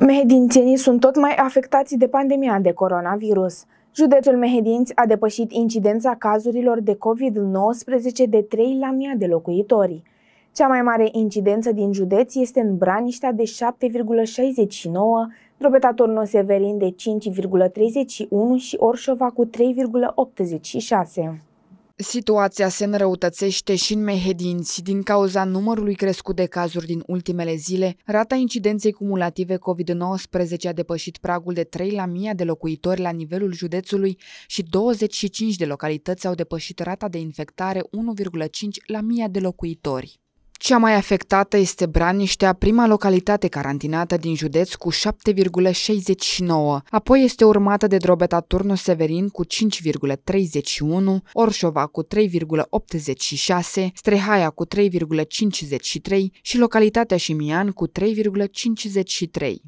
Mehedințenii sunt tot mai afectați de pandemia de coronavirus. Județul Mehedinți a depășit incidența cazurilor de COVID-19 de 3 la 1000 de locuitori. Cea mai mare incidență din județ este în Braniștea de 7,69, Drobeta Severin de 5,31 și Orșova cu 3,86. Situația se înrăutățește și în Mehedinți din cauza numărului crescut de cazuri din ultimele zile. Rata incidenței cumulative COVID-19 a depășit pragul de 3 la 1000 de locuitori la nivelul județului și 25 de localități au depășit rata de infectare 1,5 la 1000 de locuitori. Cea mai afectată este Braniștea, prima localitate carantinată din județ cu 7,69, apoi este urmată de Drobeta Turnu Severin cu 5,31, Orșova cu 3,86, Strehaia cu 3,53 și localitatea Șimian cu 3,53.